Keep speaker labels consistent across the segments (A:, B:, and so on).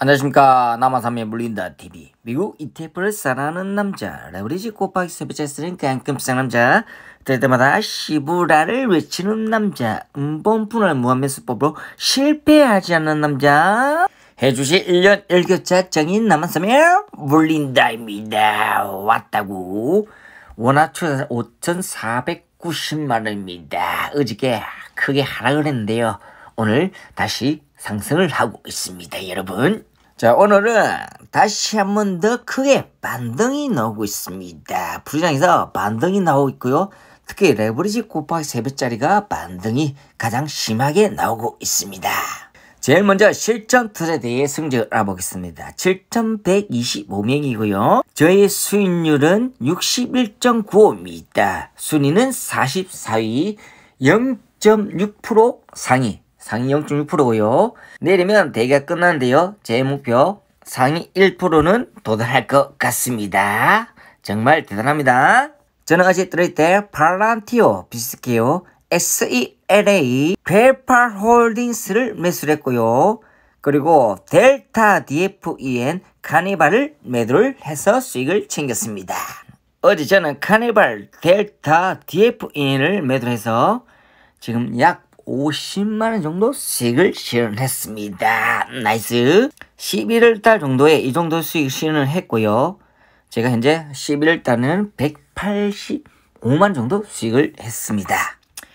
A: 안녕하십니까 남한산에 물린다 TV 미국 ETF를 사랑하는 남자 레버리지 꼬박기 세배자 쓰는 깡끔쌍 남자 될 때마다 시부라를 외치는 남자 음본분할 무한면 수법으로 실패하지 않는 남자 해주시 1년 1교차 정인 남한산에 물린다입니다 왔다고 원화초 5,490만원입니다 어저께 크게 하락을 했는데요 오늘 다시 상승을 하고 있습니다 여러분 자 오늘은 다시 한 번 더 크게 반등이 나오고 있습니다. 부장에서 반등이 나오고 있고요. 특히 레버리지 곱하기 3배짜리가 반등이 가장 심하게 나오고 있습니다. 제일 먼저 실전 트레드의 성적 알아보겠습니다. 7,125명이고요. 저희 수익률은 61.95입니다. 순위는 44위, 0.6% 상위, 상위 0.6%고요. 내리면 대기가 끝났는데요. 제 목표 상위 1%는 도달할 것 같습니다. 정말 대단합니다. 저는 어제 들을 때 파란티오 비스해요 SELA 벨파 홀딩스를 매수를 했고요. 그리고 델타 DFEN 카니발을 매도를 해서 수익을 챙겼습니다. 어제 저는 카니발 델타 DFEN을 매도해서 를 지금 약 50만원 정도수익을 실현했습니다. 나이스! 11월달 정도에 이 정도 수익 실현을 했고요. 제가 현재 1 1월달에는 185만 정도 수익을 했습니다.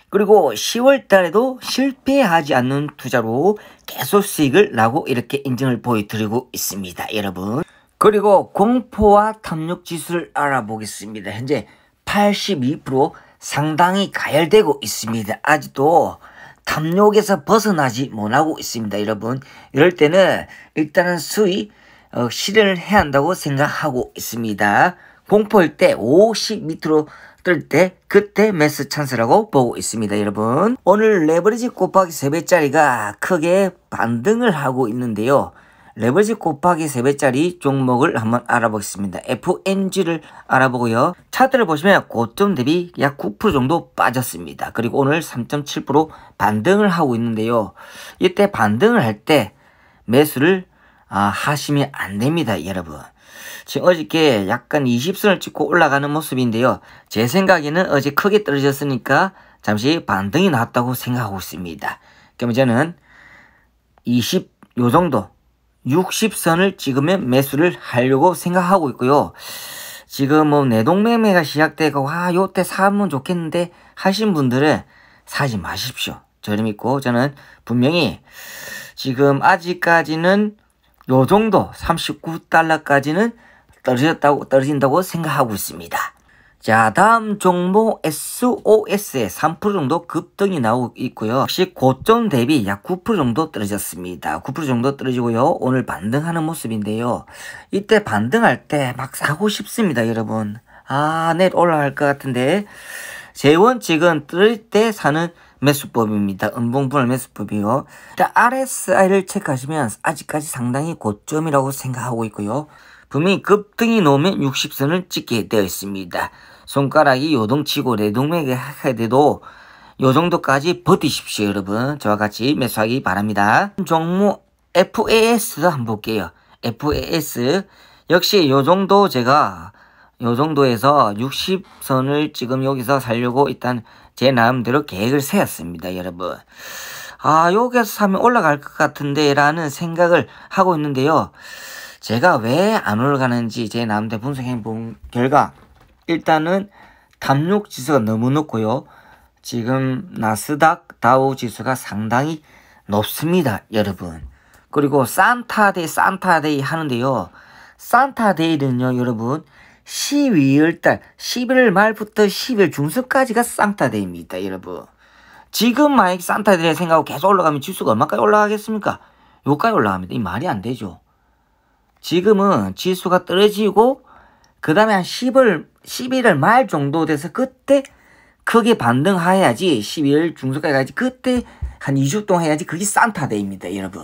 A: 그리고 10월달에도 실패하지 않는 투자로 계속 수익을 나고 이렇게 인증을 보여드리고 있습니다. 여러분. 그리고 공포와 탐욕 지수를 알아보겠습니다. 현재 82% 상당히 가열되고 있습니다. 아직도 탐욕에서 벗어나지 못하고 있습니다. 여러분 이럴 때는 일단은 수위 어, 실현을 해야 한다고 생각하고 있습니다. 공포일 때50밑로뜰 때 그때 매스 찬스라고 보고 있습니다. 여러분 오늘 레버리지 곱하기 3배짜리가 크게 반등을 하고 있는데요. 레버지 곱하기 3배짜리 종목을 한번 알아보겠습니다. FNG를 알아보고요. 차트를 보시면 고점 대비 약 9% 정도 빠졌습니다. 그리고 오늘 3.7% 반등을 하고 있는데요. 이때 반등을 할 때 매수를 아, 하시면 안 됩니다, 여러분. 지금 어저께 약간 20선을 찍고 올라가는 모습인데요. 제 생각에는 어제 크게 떨어졌으니까 잠시 반등이 났다고 생각하고 있습니다. 그럼 저는 20 요정도 60선을 찍으면 매수를 하려고 생각하고 있고요. 지금 뭐 내동매매가 시작되고 와 요 때 사면 좋겠는데 하신 분들은 사지 마십시오. 저를 믿고 저는 분명히 지금 아직까지는 요 정도 39달러까지는 떨어졌다고 떨어진다고 생각하고 있습니다. 자 다음 종목 SOS에 3% 정도 급등이 나오고 있고요. 역시 고점 대비 약 9% 정도 떨어졌습니다. 9% 정도 떨어지고요. 오늘 반등하는 모습인데요. 이때 반등할 때 막 사고 싶습니다 여러분. 아 내일 올라갈 것 같은데 제 원칙은 뜰 때 사는 매수법입니다. 은봉분할 매수법이요. 자, RSI를 체크하시면 아직까지 상당히 고점이라고 생각하고 있고요. 분명히 급등이 놓으면 60선을 찍게 되어 있습니다. 손가락이 요동치고 레동맥이 하게 돼도 요 정도까지 버티십시오 여러분 저와 같이 매수하기 바랍니다 종목 FAS도 한번 볼게요 FAS 역시 요 정도 제가 요 정도에서 60선을 지금 여기서 살려고 일단 제 나름대로 계획을 세웠습니다 여러분 아 여기서 사면 올라갈 것 같은데 라는 생각을 하고 있는데요 제가 왜 안 올라가는지 제 나름대로 분석해 본 결과 일단은 담력 지수가 너무 높고요. 지금 나스닥 다우 지수가 상당히 높습니다. 여러분. 그리고 산타데이 산타데이 하는데요. 산타데이는요. 여러분 12월달 11월 말부터 12월 중순까지가 산타데이입니다. 여러분. 지금 만약 에 산타데이 생각하고 계속 올라가면 지수가 얼마까지 올라가겠습니까? 요까지 올라갑니다. 이 말이 안 되죠. 지금은 지수가 떨어지고 그 다음에 한 10월 11월 말 정도 돼서 그때 크게 반등해야지 12월 중순까지 가야지 그때 한 2주 동안 해야지 그게 산타데이입니다 여러분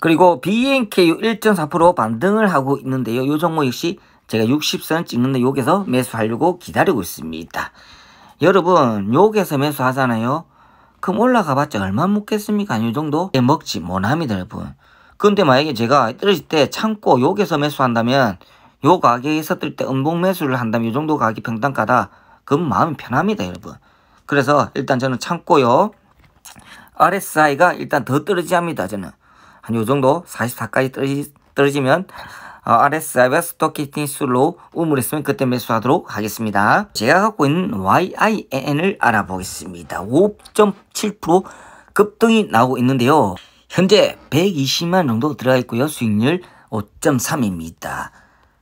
A: 그리고 BNK 1.4% 반등을 하고 있는데요 이 종목 역시 제가 60선 찍는데 여기서 매수하려고 기다리고 있습니다 여러분 여기서 매수하잖아요 그럼 올라가봤자 얼마 먹겠습니까 이 정도 네, 먹지 못합니다 여러분 근데 만약에 제가 떨어질 때 참고 여기서 매수한다면 요가격에 있었을 때 음봉 매수를 한다면 요 정도 가격 평당가다. 그럼 마음이 편합니다, 여러분. 그래서 일단 저는 참고요. RSI가 일단 더 떨어지 합니다, 저는. 한 요 정도 44까지 떨어지, 떨어지면 RSI와 어, 스토키티니스로 우물했으면 그때 매수하도록 하겠습니다. 제가 갖고 있는 YIN을 알아보겠습니다. 5.7% 급등이 나오고 있는데요. 현재 120만 정도 들어가 있고요. 수익률 5.3입니다.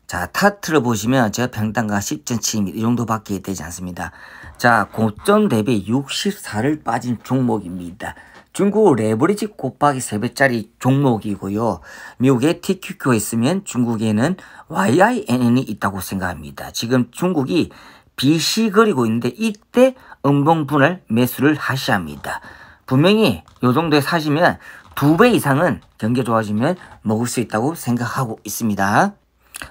A: 자 타트를 보시면 제가 평당가 10.7mm 이 정도밖에 되지 않습니다. 자 고점 대비 64를 빠진 종목입니다. 중국 레버리지 곱하기 3배짜리 종목이고요. 미국에 TQQ가 있으면 중국에는 YINN이 있다고 생각합니다. 지금 중국이 BC 그리고 있는데 이때 음봉분할 매수를 하셔야 합니다. 분명히 요 정도에 사시면 두 배 이상은 경기 좋아지면 먹을 수 있다고 생각하고 있습니다.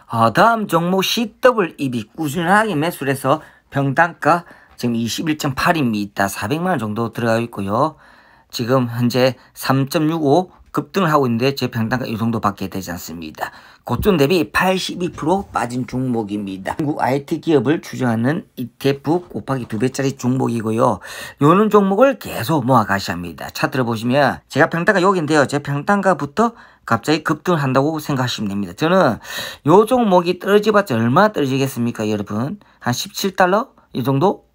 A: 어, 다음 종목 CWEB 꾸준하게 매수해서 를병단가 지금 21.8입니다. 400만원 정도 들어가 있고요. 지금 현재 급등을 하고 있는데 제 평단가 이 정도밖에 되지 않습니다. 고점 대비 82% 빠진 종목입니다. 한국 IT 기업을 추정하는 ETF 곱하기 두배짜리 종목이고요. 요런 종목을 계속 모아 가셔야 합니다. 차트를 보시면 제가 평단가 여기인데요. 제 평단가부터 갑자기 급등한다고 을 생각하시면 됩니다. 저는 요 종목이 떨어지봤자 얼마나 떨어지겠습니까 여러분? 한 17달러? 이 정도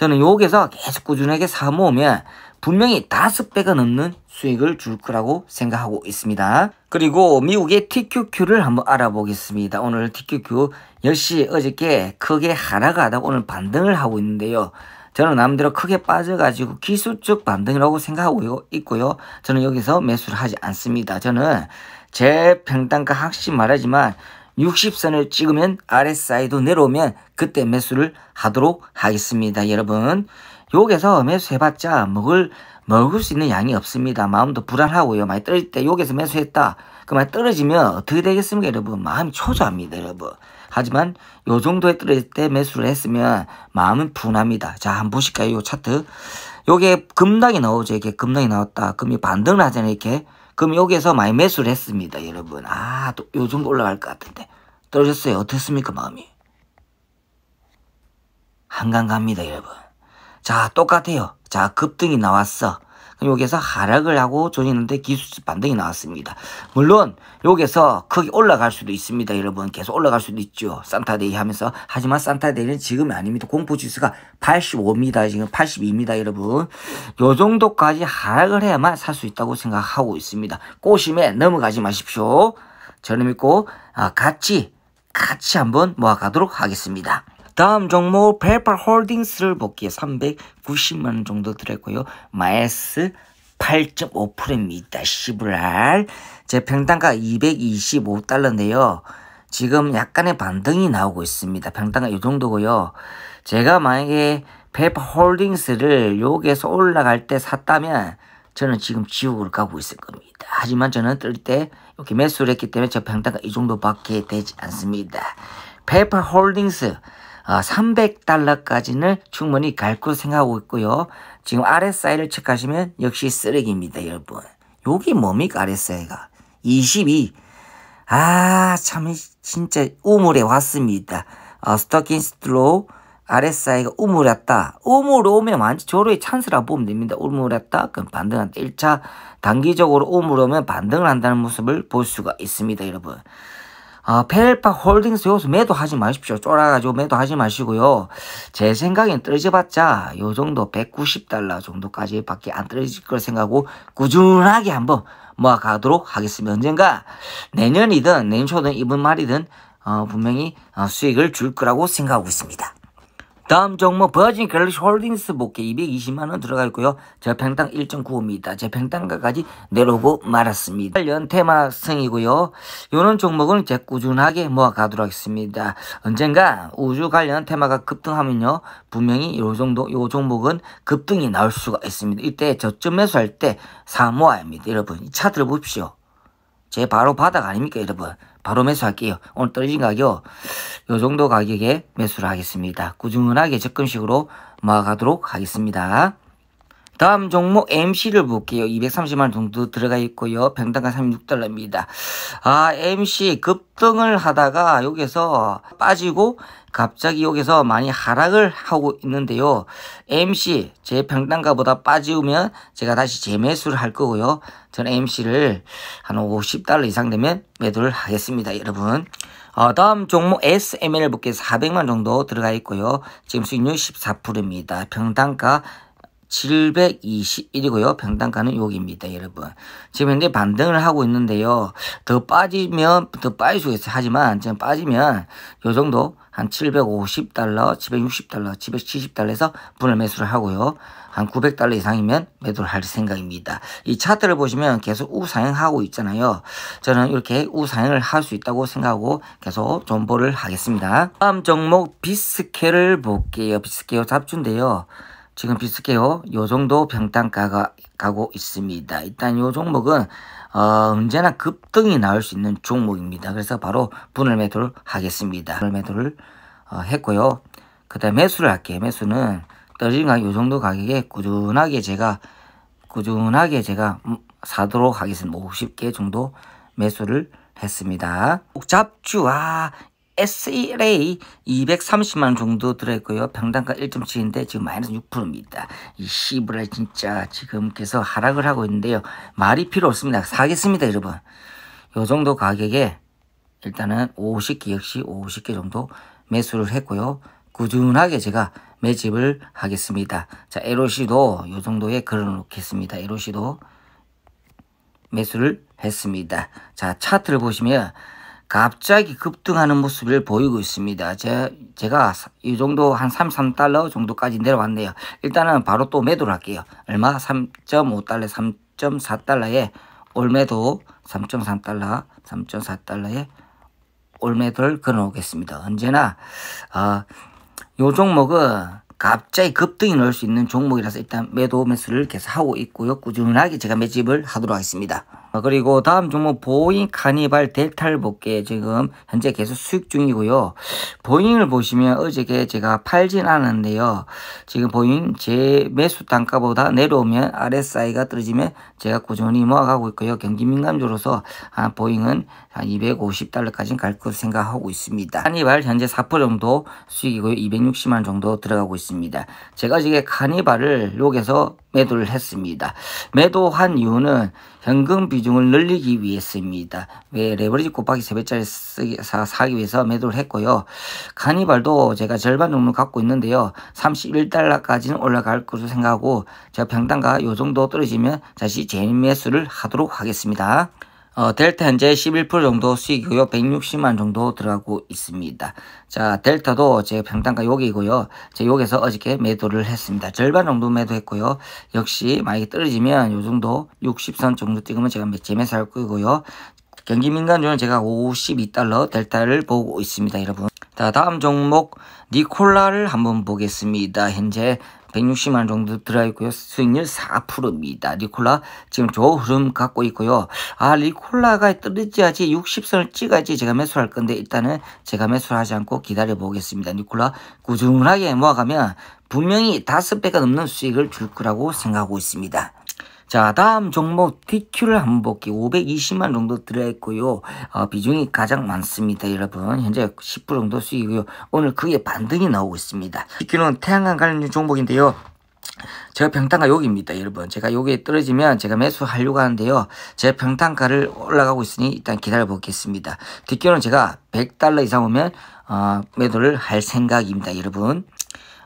A: 저는 여기서 계속 꾸준하게 사모으면 분명히 다섯 배가 넘는 수익을 줄 거라고 생각하고 있습니다. 그리고 미국의 TQQ를 한번 알아보겠습니다. 오늘 TQQ 10시 어저께 크게 하락하다 오늘 반등을 하고 있는데요. 저는 남대로 크게 빠져가지고 기술적 반등이라고 생각하고 있고요. 저는 여기서 매수를 하지 않습니다. 저는 제 평단가 확실히 말하지만 60선을 찍으면 RSI도 내려오면 그때 매수를 하도록 하겠습니다. 여러분 여기서 매수해봤자 먹을 먹을 수 있는 양이 없습니다. 마음도 불안하고요. 많이 떨어질 때 여기서 매수했다. 그만 떨어지면 어떻게 되겠습니까 여러분 마음이 초조합니다 여러분 하지만 요 정도에 떨어질 때 매수를 했으면 마음은 분합니다 자 한번 보실까요 요 차트 요게 금당이 나오죠 이게 금당이 나왔다 금이 반등을 하잖아요 이렇게 그럼 여기에서 많이 매수를 했습니다, 여러분. 아, 또요 정도 올라갈 것 같은데. 떨어졌어요. 어떻습니까, 마음이? 한강 갑니다, 여러분. 자, 똑같아요. 자, 급등이 나왔어. 여기서 하락을 하고 조정는데 기술적 반등이 나왔습니다. 물론 여기에서 크게 올라갈 수도 있습니다. 여러분 계속 올라갈 수도 있죠. 산타데이 하면서 하지만 산타데이는 지금이 아닙니다. 공포지수가 85입니다. 지금 82입니다. 여러분 요 정도까지 하락을 해야만 살 수 있다고 생각하고 있습니다. 꼬심에 넘어가지 마십시오. 저는 믿고 아, 같이 같이 한번 모아가도록 하겠습니다. 다음 종목 페퍼 홀딩스를 복기에 390만원 정도 들었고요. 마이스 8.5%입니다. 시브랄. 제 평단가 225달러인데요. 지금 약간의 반등이 나오고 있습니다. 평단가 이 정도고요. 제가 만약에 페퍼 홀딩스를 여기에서 올라갈 때 샀다면 저는 지금 지옥을 가고 있을 겁니다. 하지만 저는 뜰 때 이렇게 매수를 했기 때문에 저 평단가 이 정도밖에 되지 않습니다. 페퍼 홀딩스 300달러까지는 아, 충분히 갈거 생각하고 있고요. 지금 RSI를 체크하시면 역시 쓰레기입니다, 여러분. 여기 뭡니까, RSI가? 22. 아, 참, 진짜 우물에 왔습니다. 아, 스토킹 스트로 RSI가 우물에 왔다. 우물 오면 완전 조로의 찬스라 보면 됩니다. 우물에 왔다. 그럼 반등한다. 1차 단기적으로 우물 오면 반등을 한다는 모습을 볼 수가 있습니다, 여러분. 아, 펠파 홀딩스 요소 매도하지 마십시오. 쫄아가지고 매도하지 마시고요. 제 생각엔 떨어져봤자 요 정도 190달러 정도까지 밖에 안 떨어질 걸 생각하고 꾸준하게 한번 모아가도록 하겠습니다. 언젠가 내년이든 내년 초든 이번 말이든 어, 분명히 어, 수익을 줄 거라고 생각하고 있습니다. 다음 종목 버진 갤럭시 홀딩스 복회 220만원 들어가 있고요. 저평당 1 9 5입니다 저평당가까지 내려오고 말았습니다. 관련 테마성이고요. 이런 종목은 제 꾸준하게 모아가도록 하겠습니다. 언젠가 우주 관련 테마가 급등하면요. 분명히 요 정도 요 종목은 급등이 나올 수가 있습니다. 이때 저점 매수할 때사 모아야 합니다. 여러분 이 차트를 봅시오. 제 바로 바닥 아닙니까 여러분 바로 매수할게요 오늘 떨어진 가격 요 정도 가격에 매수를 하겠습니다 꾸준하게 적금식으로 모아가도록 하겠습니다 다음 종목 MC를 볼게요. 2 3 0만 정도 들어가 있고요. 병당가 36달러입니다. 아 MC 급등을 하다가 여기서 빠지고 갑자기 여기서 많이 하락을 하고 있는데요. MC 제 평당가보다 빠지면 제가 다시 재매수를 할 거고요. 저는 MC를 한 50달러 이상 되면 매도를 하겠습니다. 여러분. 어, 다음 종목 SML 볼게요. 400만 정도 들어가 있고요. 지금 수익률 14%입니다. 병당가 721이고요. 병당가는 여기입니다. 여러분. 지금 현재 반등을 하고 있는데요. 더 빠지면 더 빠질 수 있어요. 하지만 지금 빠지면 요 정도 한 750달러, 760달러, 770달러에서 분할 매수를 하고요. 한 900달러 이상이면 매도를 할 생각입니다. 이 차트를 보시면 계속 우상향하고 있잖아요. 저는 이렇게 우상향을 할 수 있다고 생각하고 계속 존보를 하겠습니다. 다음 종목 비스케를 볼게요. 비스케요 잡주인데요. 지금 비슷해요. 요 정도 평단가가 가고 있습니다. 일단 요 종목은 어, 언제나 급등이 나올 수 있는 종목입니다. 그래서 바로 분할 매도를 하겠습니다. 분할 매도를 어, 했고요. 그 다음 매수를 할게요. 매수는 떨어진 가요 정도 가격에 꾸준하게 제가 꾸준하게 제가 음, 사도록 하겠습니다. 50개 뭐 정도 매수를 했습니다. 잡주 와 아, s l a 2 3 0만 정도 들어있고요. 평당가 1.7인데 지금 마이너스 6%입니다. 이 씨브라 진짜 지금 계속 하락을 하고 있는데요. 말이 필요 없습니다. 사겠습니다 여러분. 요 정도 가격에 일단은 50개 역시 50개 정도 매수를 했고요. 꾸준하게 제가 매집을 하겠습니다. 자, LOC도 요 정도에 걸어놓겠습니다. LOC도 매수를 했습니다. 자, 차트를 보시면 갑자기 급등하는 모습을 보이고 있습니다. 제, 제가 이 정도 한 33달러 정도까지 내려왔네요. 일단은 바로 또 매도를 할게요. 얼마? 3.5달러, 3.4달러에 올매도 3.3달러, 3.4달러에 올매도를 걸어놓겠습니다. 언제나 어, 종목은 갑자기 급등이 나올 수 있는 종목이라서 일단 매도 매수를 계속 하고 있고요. 꾸준하게 제가 매집을 하도록 하겠습니다. 어, 그리고 다음 종목 보잉 카니발 델탈 볼게 지금 현재 계속 수익 중이고요. 보잉을 보시면 어저께 제가 팔진 않았는데요. 지금 보잉 제 매수 단가보다 내려오면 RSI가 떨어지면 제가 꾸준히 모아가고 있고요. 경기 민감주로서 아, 보잉은 250달러까지 갈 것 생각하고 있습니다. 카니발 현재 4% 정도 수익이고요. 260만 정도 들어가고 있습니다. 제가 지금 카니발을 여기서 매도를 했습니다. 매도한 이유는 현금 비중을 늘리기 위해서입니다. 왜 레버리지 곱하기 3배짜리 쓰기, 사, 사기 위해서 매도를 했고요. 카니발도 제가 절반 정도 갖고 있는데요. 31달러까지는 올라갈 것으로 생각하고 제가 평당가요 정도 떨어지면 다시 재매수를 하도록 하겠습니다. 어, 델타 현재 11% 정도 수익이고요. 160만 정도 들어가고 있습니다. 자, 델타도 제 평단가 여기고요. 제 여기서 어저께 매도를 했습니다. 절반 정도 매도했고요. 역시 만약에 떨어지면 요 정도 60선 정도 찍으면 제가 매매수 할 거고요. 경기 민간주는 제가 52달러 델타를 보고 있습니다. 여러분. 자, 다음 종목 니콜라를 한번 보겠습니다. 현재 1 6 0만 정도 들어있고요. 수익률 4%입니다. 리콜라 지금 좋은 흐름 갖고 있고요. 아 리콜라가 떨어지야지 60선을 찍어야지 제가 매수할 건데 일단은 제가 매수하지 않고 기다려 보겠습니다. 리콜라 꾸준하게 모아가면 분명히 5배가 넘는 수익을 줄 거라고 생각하고 있습니다. 자 다음 종목 TQ를 한복기 520만 정도 들어있고요. 어, 비중이 가장 많습니다. 여러분 현재 10% 정도 수익이고요. 오늘 그게 반등이 나오고 있습니다. TQ는 태양광 관련 종목인데요. 제가 평탄가 여기입니다 여러분 제가 여기에 떨어지면 제가 매수하려고 하는데요 제 평탄가를 올라가고 있으니 일단 기다려 보겠습니다 뒷교는 제가 100달러 이상 오면 어, 매도를 할 생각입니다 여러분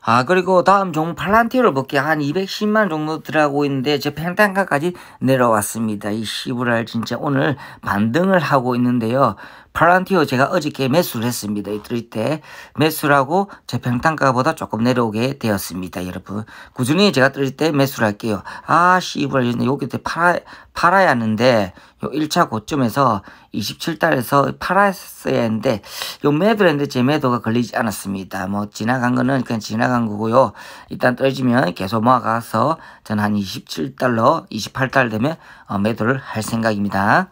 A: 아 그리고 다음 종 팔란티오를 볼게요. 한 210만 정도 들어가고 있는데 제팽단가까지 내려왔습니다. 이 시브랄 진짜 오늘 반등을 하고 있는데요. 팔란티오 제가 어저께 매수를 했습니다. 이틀때매수라고제평단가보다 조금 내려오게 되었습니다. 여러분 꾸준히 제가 뜰때 매수를 할게요. 아 씨발 여기 때 팔아, 팔아야 하는데 요 1차 고점에서 27달에서 팔았어야 했는데 요 매도를 했는데 제 매도가 걸리지 않았습니다. 뭐 지나간 거는 그냥 지나간 거고요. 일단 떨어지면 계속 모아가서 저는 한 27달러 28달 되면 어, 매도를 할 생각입니다.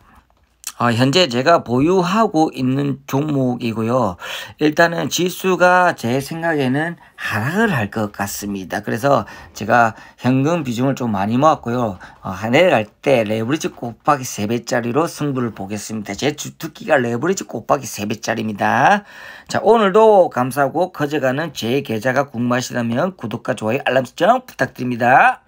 A: 어, 현재 제가 보유하고 있는 종목이고요. 일단은 지수가 제 생각에는 하락을 할 것 같습니다. 그래서 제가 현금 비중을 좀 많이 모았고요. 어, 내려갈 때 레버리지 곱하기 3배짜리로 승부를 보겠습니다. 제 주특기가 레버리지 곱하기 3배짜리입니다. 자 오늘도 감사하고 커져가는 제 계좌가 궁금하시다면 구독과 좋아요 알람 설정 부탁드립니다.